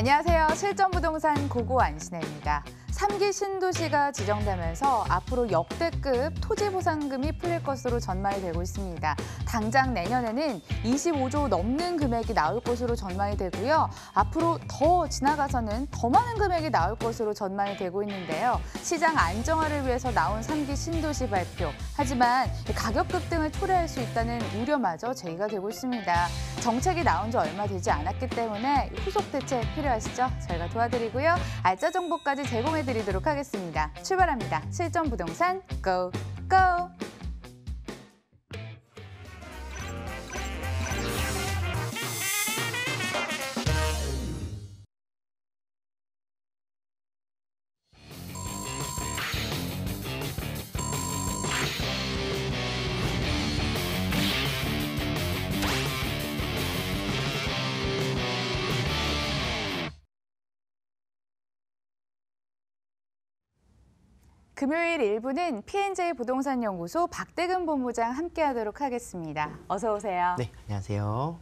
안녕하세요. 실전부동산 고고 안신혜입니다. 3기 신도시가 지정되면서 앞으로 역대급 토지 보상금이 풀릴 것으로 전망이 되고 있습니다. 당장 내년에는 25조 넘는 금액이 나올 것으로 전망이 되고요. 앞으로 더 지나가서는 더 많은 금액이 나올 것으로 전망이 되고 있는데요. 시장 안정화를 위해서 나온 3기 신도시 발표. 하지만 가격 급등을 초래할 수 있다는 우려마저 제기가 되고 있습니다. 정책이 나온 지 얼마 되지 않았기 때문에 후속 대책 필요하시죠? 저희가 도와드리고요. 알짜 정보까지 제공해드리도록 하겠습니다. 출발합니다. 실전 부동산 고! 고! 금요일 일부는 PNJ 부동산 연구소 박대근 본부장 함께하도록 하겠습니다. 어서 오세요. 네, 안녕하세요.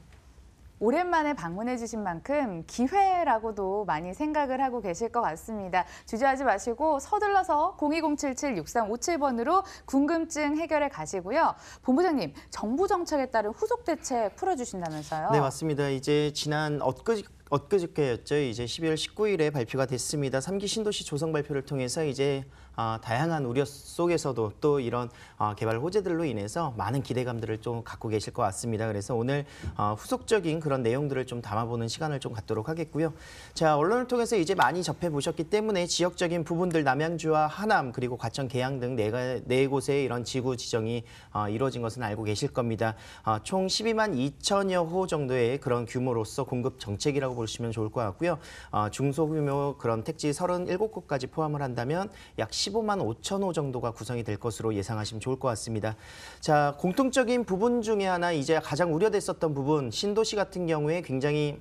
오랜만에 방문해 주신 만큼 기회라고도 많이 생각을 하고 계실 것 같습니다. 주저하지 마시고 서둘러서 02077-6357번으로 궁금증 해결해 가시고요. 본부장님, 정부 정책에 따른 후속 대책 풀어주신다면서요? 네, 맞습니다. 이제 지난 엊그제 엊그저께였죠. 이제 12월 19일에 발표가 됐습니다. 3기 신도시 조성 발표를 통해서 이제 아, 다양한 우려 속에서도 또 이런 아, 개발 호재들로 인해서 많은 기대감들을 좀 갖고 계실 것 같습니다. 그래서 오늘 아, 후속적인 그런 내용들을 좀 담아보는 시간을 좀 갖도록 하겠고요. 자 언론을 통해서 이제 많이 접해보셨기 때문에 지역적인 부분들 남양주와 하남 그리고 과천 계양 등네네 네 곳의 이런 지구 지정이 아, 이루어진 것은 알고 계실 겁니다. 아, 총 12만 2천여 호 정도의 그런 규모로서 공급 정책이라고 보시면 좋을 것 같고요. 어, 중소규모 그런 택지 37곳까지 포함을 한다면 약 15만 5천 호 정도가 구성이 될 것으로 예상하시면 좋을 것 같습니다. 자, 공통적인 부분 중에 하나 이제 가장 우려됐었던 부분 신도시 같은 경우에 굉장히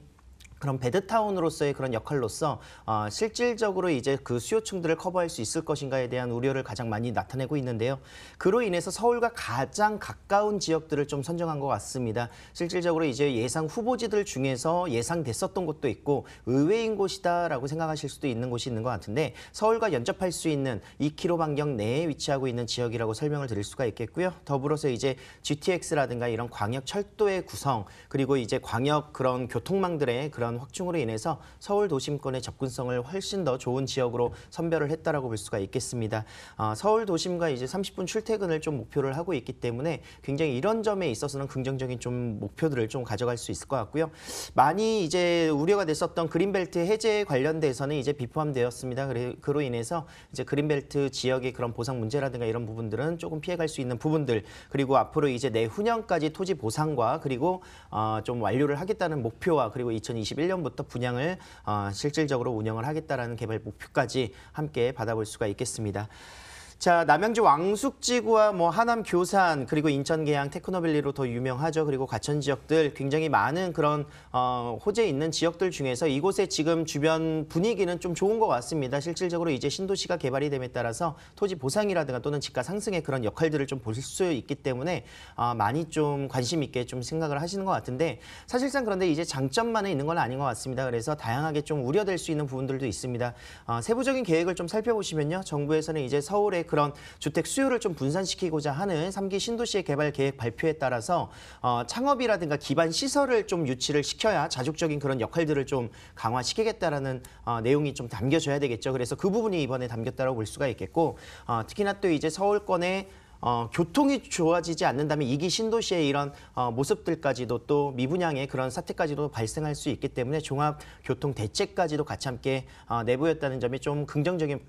그런 배드타운으로서의 그런 역할로서 어, 실질적으로 이제 그 수요층들을 커버할 수 있을 것인가에 대한 우려를 가장 많이 나타내고 있는데요. 그로 인해서 서울과 가장 가까운 지역들을 좀 선정한 것 같습니다. 실질적으로 이제 예상 후보지들 중에서 예상됐었던 곳도 있고 의외인 곳이다라고 생각하실 수도 있는 곳이 있는 것 같은데 서울과 연접할 수 있는 2km 반경 내에 위치하고 있는 지역이라고 설명을 드릴 수가 있겠고요. 더불어서 이제 GTX라든가 이런 광역 철도의 구성 그리고 이제 광역 그런 교통망들의 그런 이런 확충으로 인해서 서울 도심권의 접근성을 훨씬 더 좋은 지역으로 선별을 했다라고 볼 수가 있겠습니다. 어, 서울 도심과 이제 30분 출퇴근을 좀 목표를 하고 있기 때문에 굉장히 이런 점에 있어서는 긍정적인 좀 목표들을 좀 가져갈 수 있을 것 같고요. 많이 이제 우려가 됐었던 그린벨트 해제 관련돼서는 이제 비포함되었습니다. 그로 인해서 이제 그린벨트 지역의 그런 보상 문제라든가 이런 부분들은 조금 피해갈 수 있는 부분들 그리고 앞으로 이제 내후년까지 토지 보상과 그리고 어, 좀 완료를 하겠다는 목표와 그리고 2020 2021년부터 분양을 어, 실질적으로 운영을 하겠다라는 개발 목표까지 함께 받아볼 수가 있겠습니다. 자, 남양주 왕숙지구와 뭐 하남 교산 그리고 인천 계양 테크노밸리로 더 유명하죠. 그리고 과천 지역들 굉장히 많은 그런 어, 호재 있는 지역들 중에서 이곳의 지금 주변 분위기는 좀 좋은 것 같습니다. 실질적으로 이제 신도시가 개발이 됨에 따라서 토지 보상이라든가 또는 집가 상승의 그런 역할들을 좀 볼 수 있기 때문에 어, 많이 좀 관심 있게 좀 생각을 하시는 것 같은데 사실상 그런데 이제 장점만에 있는 건 아닌 것 같습니다. 그래서 다양하게 좀 우려될 수 있는 부분들도 있습니다. 어, 세부적인 계획을 좀 살펴보시면요. 정부에서는 이제 서울의 그런 주택 수요를 좀 분산시키고자 하는 3기 신도시의 개발 계획 발표에 따라서 어, 창업이라든가 기반 시설을 좀 유치를 시켜야 자족적인 그런 역할들을 좀 강화시키겠다라는 어, 내용이 좀 담겨져야 되겠죠. 그래서 그 부분이 이번에 담겼다고 볼 수가 있겠고 어, 특히나 또 이제 서울권에 어, 교통이 좋아지지 않는다면 이기 신도시의 이런 어, 모습들까지도 또 미분양의 그런 사태까지도 발생할 수 있기 때문에 종합 교통 대책까지도 같이 함께 어, 내보였다는 점이 좀 긍정적인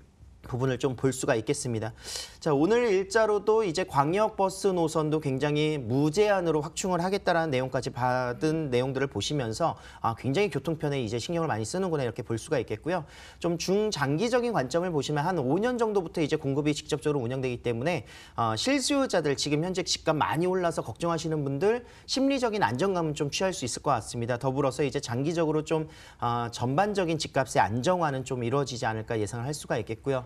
부분을 좀 볼 수가 있겠습니다. 자, 오늘 일자로도 이제 광역버스 노선도 굉장히 무제한으로 확충을 하겠다라는 내용까지 받은 내용들을 보시면서 아, 굉장히 교통편에 이제 신경을 많이 쓰는구나 이렇게 볼 수가 있겠고요. 좀 중장기적인 관점을 보시면 한 5년 정도부터 이제 공급이 직접적으로 운영되기 때문에 아, 실수요자들 지금 현재 집값 많이 올라서 걱정하시는 분들 심리적인 안정감은 좀 취할 수 있을 것 같습니다. 더불어서 이제 장기적으로 좀 아, 전반적인 집값의 안정화는 좀 이루어지지 않을까 예상을 할 수가 있겠고요.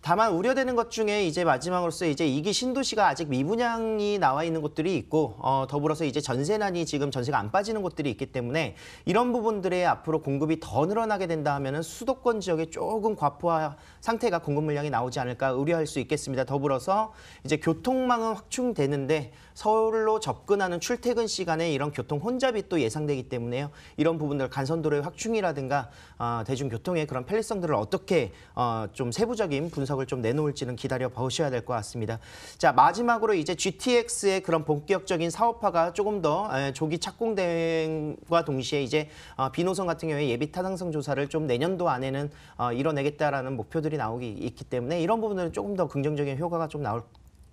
다만 우려되는 것 중에 이제 마지막으로서 이제 이기 신도시가 아직 미분양이 나와 있는 곳들이 있고 어, 더불어서 이제 전세난이 지금 전세가 안 빠지는 곳들이 있기 때문에 이런 부분들에 앞으로 공급이 더 늘어나게 된다 하면은 수도권 지역에 조금 과포화 상태가 공급 물량이 나오지 않을까 우려할 수 있겠습니다. 더불어서 이제 교통망은 확충되는데 서울로 접근하는 출퇴근 시간에 이런 교통 혼잡이 또 예상되기 때문에요. 이런 부분들 간선도로의 확충이라든가 어, 대중교통의 그런 편리성들을 어떻게 어, 좀 세부적인 분석 분석을 좀 내놓을지는 기다려 보셔야 될 것 같습니다. 자 마지막으로 이제 GTX의 그런 본격적인 사업화가 조금 더 조기 착공된과 동시에 이제 어, 비노선 같은 경우에 예비 타당성 조사를 좀 내년도 안에는 어, 이뤄내겠다라는 목표들이 나오기 있기 때문에 이런 부분들은 조금 더 긍정적인 효과가 좀 나올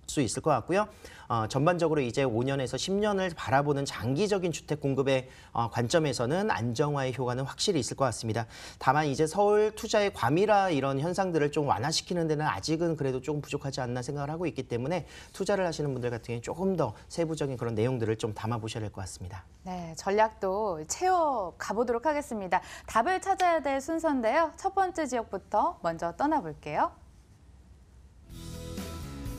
수 있을 것 같고요. 어, 전반적으로 이제 5년에서 10년을 바라보는 장기적인 주택 공급의 어, 관점에서는 안정화의 효과는 확실히 있을 것 같습니다. 다만 이제 서울 투자의 과밀화 이런 현상들을 좀 완화시키는 데는 아직은 그래도 조금 부족하지 않나 생각을 하고 있기 때문에 투자를 하시는 분들 같은 경우에 조금 더 세부적인 그런 내용들을 좀 담아 보셔야 될 것 같습니다. 네, 전략도 채워 가보도록 하겠습니다. 답을 찾아야 될 순서인데요. 첫 번째 지역부터 먼저 떠나볼게요.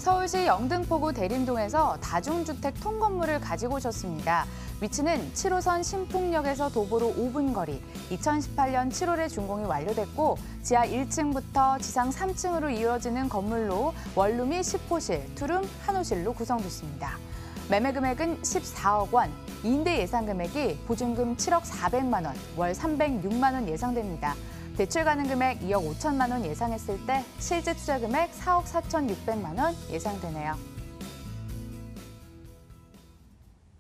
서울시 영등포구 대림동에서 다중주택 통건물을 가지고 오셨습니다. 위치는 7호선 신풍역에서 도보로 5분 거리, 2018년 7월에 준공이 완료됐고 지하 1층부터 지상 3층으로 이어지는 건물로 원룸이 10호실, 투룸, 한호실로 구성됐습니다. 매매 금액은 14억 원, 임대 예상 금액이 보증금 7억 4 0 0만 원, 월 306만 원 예상됩니다. 대출 가능 금액 2억 5천만 원 예상했을 때 실제 투자 금액 4억 4천 6백만 원 예상되네요.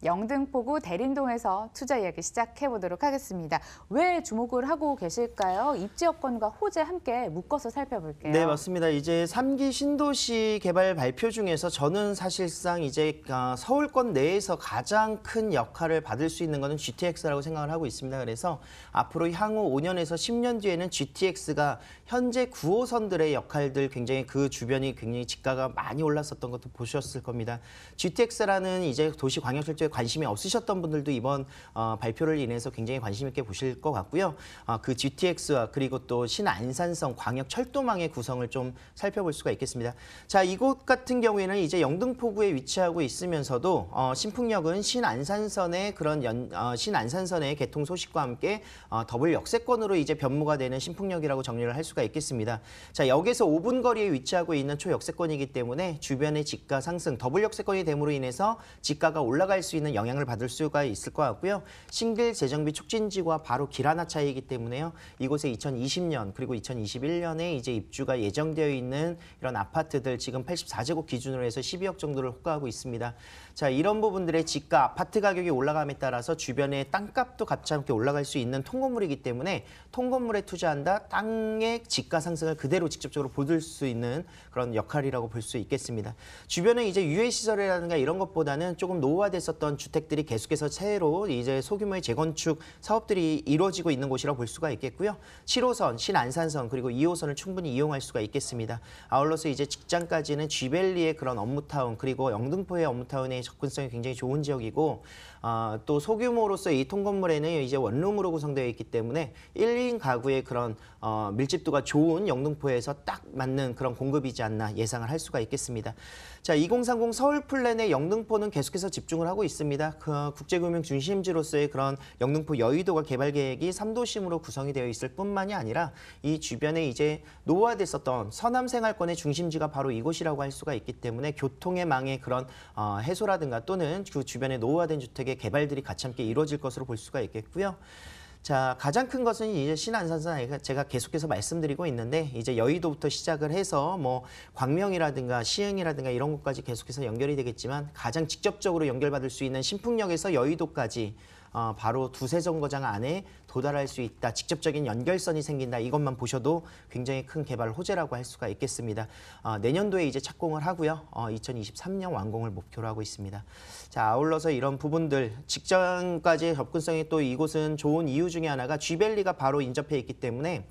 영등포구 대림동에서 투자 이야기 시작해 보도록 하겠습니다. 왜 주목을 하고 계실까요? 입지 여권과 호재 함께 묶어서 살펴볼게요. 네, 맞습니다. 이제 3기 신도시 개발 발표 중에서 저는 사실상 이제 어, 서울권 내에서 가장 큰 역할을 받을 수 있는 것은 GTX라고 생각을 하고 있습니다. 그래서 앞으로 향후 5년에서 10년 뒤에는 GTX가 현재 9호선들의 역할들 굉장히 그 주변이 굉장히 집가가 많이 올랐었던 것도 보셨을 겁니다. GTX라는 이제 도시광역철도에 관심이 없으셨던 분들도 이번 어, 발표를 인해서 굉장히 관심 있게 보실 것 같고요. 어, 그 GTX와 그리고 또 신안산성 광역철도망의 구성을 좀 살펴볼 수가 있겠습니다. 자, 이곳 같은 경우에는 이제 영등포구에 위치하고 있으면서도 어, 신풍역은 신안산선의 그런 연, 어, 신안산선의 개통 소식과 함께 어, 더블 역세권으로 이제 변모가 되는 신풍역이라고 정리를 할수 수가 있겠습니다. 자, 역에서 5분 거리에 위치하고 있는 초역세권이기 때문에 주변의 집가 상승, 더블 역세권이 됨으로 인해서 집가가 올라갈 수 있는 영향을 받을 수가 있을 것 같고요. 신길 재정비 촉진지와 바로 길 하나 차이이기 때문에요. 이곳에 2020년 그리고 2021년에 이제 입주가 예정되어 있는 이런 아파트들 지금 84제곱 기준으로 해서 12억 정도를 호가하고 있습니다. 자, 이런 부분들의 집가, 아파트 가격이 올라감에 따라서 주변의 땅값도 같이 함께 올라갈 수 있는 통건물이기 때문에 통건물에 투자한다, 땅의 집가 상승을 그대로 직접적으로 보들 수 있는 그런 역할이라고 볼 수 있겠습니다. 주변에 이제 유해시설이라든가 이런 것보다는 조금 노후화됐었던 주택들이 계속해서 새로 이제 소규모의 재건축 사업들이 이루어지고 있는 곳이라고 볼 수가 있겠고요. 7호선, 신안산선 그리고 2호선을 충분히 이용할 수가 있겠습니다. 아울러서 이제 직장까지는 쥐밸리의 그런 업무타운 그리고 영등포의 업무타운의 접근성이 굉장히 좋은 지역이고 어, 또 소규모로서 이 통건물에는 이제 원룸으로 구성되어 있기 때문에 1인 가구의 그런 어, 밀집도가 정도가 좋은 영등포에서 딱 맞는 그런 공급이지 않나 예상을 할 수가 있겠습니다. 자, 2030 서울 플랜의 영등포는 계속해서 집중을 하고 있습니다. 그 국제금융 중심지로서의 그런 영등포 여의도가 개발 계획이 3도심으로 구성이 되어 있을 뿐만이 아니라 이 주변에 이제 노화됐었던 서남 생활권의 중심지가 바로 이곳이라고 할 수가 있기 때문에 교통의 망의 그런 어, 해소라든가 또는 그 주변에 노화된 주택의 개발들이 같이 함께 이루어질 것으로 볼 수가 있겠고요. 자, 가장 큰 것은 이제 신안산사 제가 계속해서 말씀드리고 있는데 이제 여의도부터 시작을 해서 뭐 광명이라든가 시흥이라든가 이런 곳까지 계속해서 연결이 되겠지만 가장 직접적으로 연결받을 수 있는 신풍역에서 여의도까지 어, 바로 두세 정거장 안에 도달할 수 있다. 직접적인 연결선이 생긴다. 이것만 보셔도 굉장히 큰 개발 호재라고 할 수가 있겠습니다. 어, 내년도에 이제 착공을 하고요. 어, 2023년 완공을 목표로 하고 있습니다. 자, 아울러서 이런 부분들 직장까지 접근성이 또 이곳은 좋은 이유 중에 하나가 쥐밸리가 바로 인접해 있기 때문에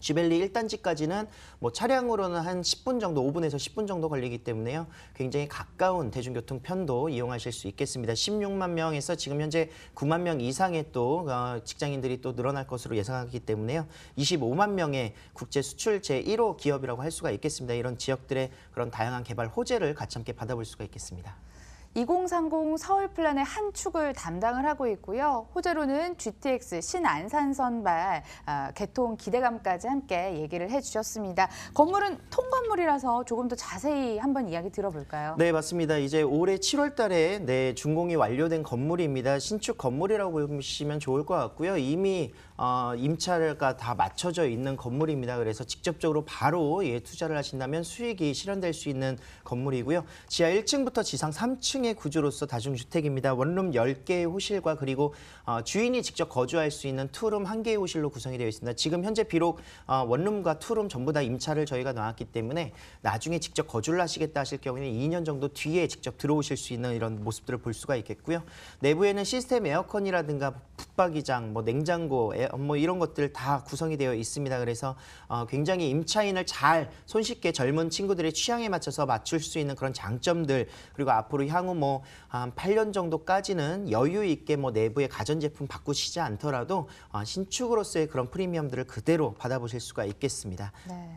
지벨리 1단지까지는 뭐 차량으로는 한 10분 정도, 5분에서 10분 정도 걸리기 때문에요. 굉장히 가까운 대중교통 편도 이용하실 수 있겠습니다. 16만 명에서 지금 현재 9만 명 이상의 또 어, 직장인들이 또 늘어날 것으로 예상하기 때문에요. 25만 명의 국제 수출 제1호 기업이라고 할 수가 있겠습니다. 이런 지역들의 그런 다양한 개발 호재를 같이 함께 받아볼 수가 있겠습니다. 2030 서울 플랜의 한 축을 담당을 하고 있고요. 호재로는 GTX 신안산 선발 아, 개통 기대감까지 함께 얘기를 해주셨습니다. 건물은 통건물이라서 조금 더 자세히 한번 이야기 들어볼까요? 네, 맞습니다. 이제 올해 7월 달에 네, 준공이 완료된 건물입니다. 신축 건물이라고 보시면 좋을 것 같고요. 이미 어, 임차가 다 맞춰져 있는 건물입니다. 그래서 직접적으로 바로 예, 투자를 하신다면 수익이 실현될 수 있는 건물이고요. 지하 1층부터 지상 3층의 구조로서 다중주택입니다. 원룸 10개의 호실과 그리고 어, 주인이 직접 거주할 수 있는 투룸 1개의 호실로 구성이 되어 있습니다. 지금 현재 비록 어, 원룸과 투룸 전부 다 임차를 저희가 나왔기 때문에 나중에 직접 거주를 하시겠다 하실 경우에는 2년 정도 뒤에 직접 들어오실 수 있는 이런 모습들을 볼 수가 있겠고요. 내부에는 시스템 에어컨이라든가 붙박이장, 뭐 냉장고, 에어, 뭐 이런 것들 다 구성이 되어 있습니다. 그래서 어, 굉장히 임차인을 잘 손쉽게 젊은 친구들의 취향에 맞춰서 맞출 수 있는 그런 장점들 그리고 앞으로 향후 뭐 한 8년 정도까지는 여유 있게 뭐 내부의 가전제품 바꾸시지 않더라도 어, 신축으로서의 그런 프리미엄들을 그대로 받아보실 수가 있겠습니다. 네.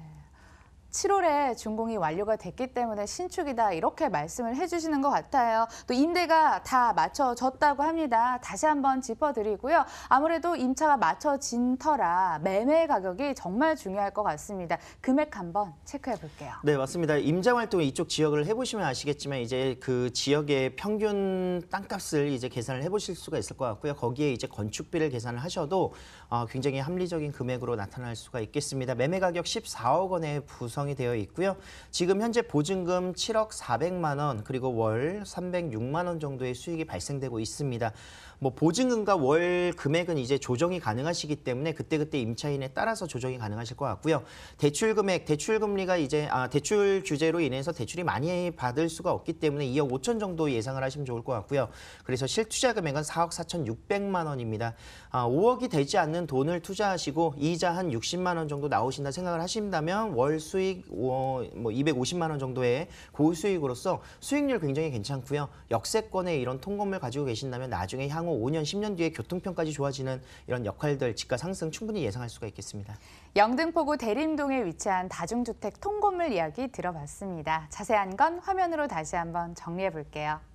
7월에 준공이 완료가 됐기 때문에 신축이다 이렇게 말씀을 해주시는 것 같아요. 또 임대가 다 맞춰졌다고 합니다. 다시 한번 짚어드리고요. 아무래도 임차가 맞춰진 터라 매매 가격이 정말 중요할 것 같습니다. 금액 한번 체크해 볼게요. 네, 맞습니다. 임장 활동 이쪽 지역을 해보시면 아시겠지만 이제 그 지역의 평균 땅값을 이제 계산을 해보실 수가 있을 것 같고요. 거기에 이제 건축비를 계산을 하셔도 어, 굉장히 합리적인 금액으로 나타날 수가 있겠습니다. 매매 가격 14억 원의 부서 구성이 되어 있고요. 지금 현재 보증금 7억 400만 원 그리고 월 306만 원 정도의 수익이 발생되고 있습니다. 뭐 보증금과 월 금액은 이제 조정이 가능하시기 때문에 그때그때 임차인에 따라서 조정이 가능하실 것 같고요. 대출 금액, 대출 금리가 이제 아, 대출 규제로 인해서 대출이 많이 받을 수가 없기 때문에 2억 5천 정도 예상을 하시면 좋을 것 같고요. 그래서 실투자 금액은 4억 4,600만 원입니다. 아, 5억이 되지 않는 돈을 투자하시고 이자 한 60만 원 정도 나오신다 생각을 하신다면 월 수익 수익 어, 뭐 250만 원 정도의 고수익으로서 수익률 굉장히 괜찮고요. 역세권의 이런 통금을 가지고 계신다면 나중에 향후 5년, 10년 뒤에 교통편까지 좋아지는 이런 역할들 집가 상승 충분히 예상할 수가 있겠습니다. 영등포구 대림동에 위치한 다중주택 통건물 이야기 들어봤습니다. 자세한 건 화면으로 다시 한번 정리해 볼게요.